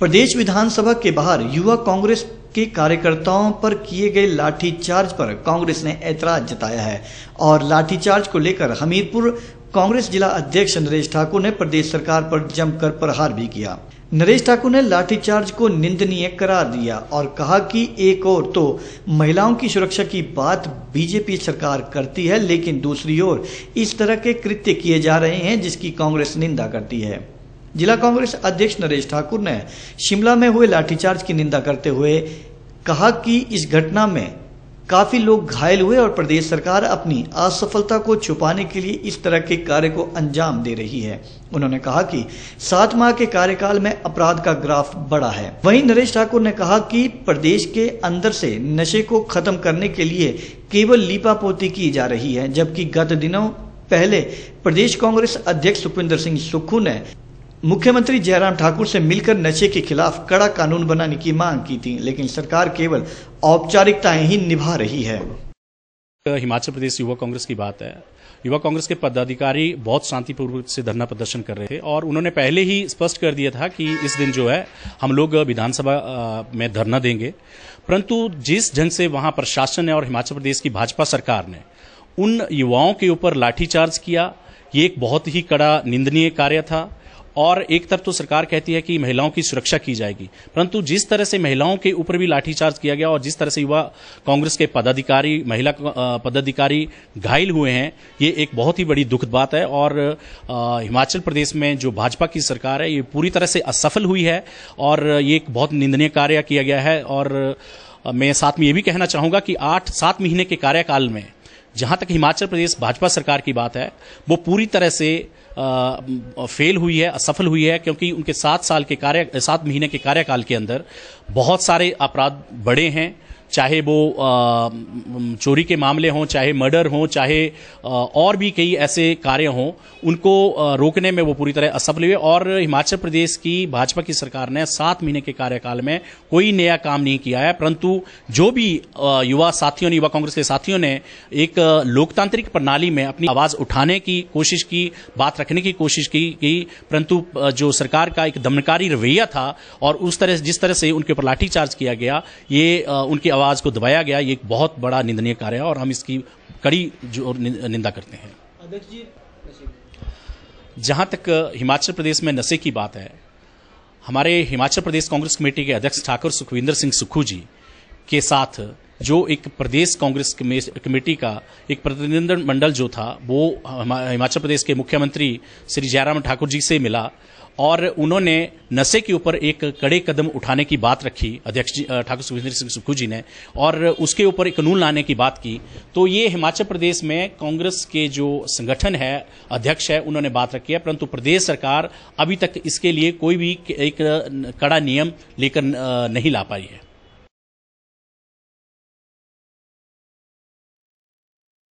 प्रदेश विधानसभा के बाहर युवा कांग्रेस के कार्यकर्ताओं पर किए गए लाठीचार्ज पर कांग्रेस ने ऐतराज जताया है और लाठीचार्ज को लेकर हमीरपुर कांग्रेस जिला अध्यक्ष नरेश ठाकुर ने प्रदेश सरकार पर जमकर प्रहार भी किया नरेश ठाकुर ने लाठीचार्ज को निंदनीय करार दिया और कहा कि एक ओर तो महिलाओं की सुरक्षा की बात बीजेपी सरकार करती है लेकिन दूसरी ओर इस तरह के कृत्य किए जा रहे हैं जिसकी कांग्रेस निंदा करती है जिला कांग्रेस अध्यक्ष नरेश ठाकुर ने शिमला में हुए लाठीचार्ज की निंदा करते हुए कहा कि इस घटना में काफी लोग घायल हुए और प्रदेश सरकार अपनी असफलता को छुपाने के लिए इस तरह के कार्य को अंजाम दे रही है उन्होंने कहा कि सात माह के कार्यकाल में अपराध का ग्राफ बड़ा है वहीं नरेश ठाकुर ने कहा कि प्रदेश के अंदर से नशे को खत्म करने के लिए केवल लीपापोती की जा रही है जबकि गत दिनों पहले प्रदेश कांग्रेस अध्यक्ष सुखविंदर सिंह सुक्खू ने मुख्यमंत्री जयराम ठाकुर से मिलकर नशे के खिलाफ कड़ा कानून बनाने की मांग की थी लेकिन सरकार केवल औपचारिकताएं ही निभा रही है हिमाचल प्रदेश युवा कांग्रेस की बात है युवा कांग्रेस के पदाधिकारी बहुत शांतिपूर्वक से धरना प्रदर्शन कर रहे थे और उन्होंने पहले ही स्पष्ट कर दिया था कि इस दिन जो है हम लोग विधानसभा में धरना देंगे परंतु जिस ढंग से वहां प्रशासन ने और हिमाचल प्रदेश की भाजपा सरकार ने उन युवाओं के ऊपर लाठीचार्ज किया ये एक बहुत ही कड़ा निंदनीय कार्य था और एक तरफ तो सरकार कहती है कि महिलाओं की सुरक्षा की जाएगी परंतु जिस तरह से महिलाओं के ऊपर भी लाठीचार्ज किया गया और जिस तरह से युवा कांग्रेस के पदाधिकारी महिला पदाधिकारी घायल हुए हैं ये एक बहुत ही बड़ी दुखद बात है और हिमाचल प्रदेश में जो भाजपा की सरकार है ये पूरी तरह से असफल हुई है और ये एक बहुत निंदनीय कार्य किया गया है और मैं साथ में ये भी कहना चाहूंगा कि आठ सात महीने के कार्यकाल में जहां तक हिमाचल प्रदेश भाजपा सरकार की बात है वो पूरी तरह से आ, फेल हुई है असफल हुई है क्योंकि उनके सात साल के कार्य सात महीने के कार्यकाल के अंदर बहुत सारे अपराध बढ़े हैं चाहे वो चोरी के मामले हों चाहे मर्डर हों चाहे और भी कई ऐसे कार्य हों उनको रोकने में वो पूरी तरह असफल हुए और हिमाचल प्रदेश की भाजपा की सरकार ने सात महीने के कार्यकाल में कोई नया काम नहीं किया है परंतु जो भी युवा साथियों ने युवा कांग्रेस के साथियों ने एक लोकतांत्रिक प्रणाली में अपनी आवाज उठाने की कोशिश की बात रखने की कोशिश की गई परंतु जो सरकार का एक दमनकारी रवैया था और उस तरह जिस तरह से उनके ऊपर लाठीचार्ज किया गया ये उनकी आवाज़ को दबाया गया ये एक बहुत बड़ा निंदनीय कार्य है और हम इसकी कड़ी जो निंदा करते हैं जहां तक हिमाचल प्रदेश में नशे की बात है हमारे हिमाचल प्रदेश कांग्रेस कमेटी के अध्यक्ष ठाकुर सुखविंदर सिंह सुखू जी के साथ जो एक प्रदेश कांग्रेस कमेटी का एक प्रतिनिधि मंडल जो था वो हिमाचल प्रदेश के मुख्यमंत्री श्री जयराम ठाकुर जी से मिला और उन्होंने नशे के ऊपर एक कड़े कदम उठाने की बात रखी अध्यक्ष जी ठाकुर सुखविंदर सिंह सुखू जी ने और उसके ऊपर एक कानून लाने की बात की तो ये हिमाचल प्रदेश में कांग्रेस के जो संगठन है अध्यक्ष है उन्होंने बात रखी है परंतु प्रदेश सरकार अभी तक इसके लिए कोई भी एक कड़ा नियम लेकर नहीं ला पाई है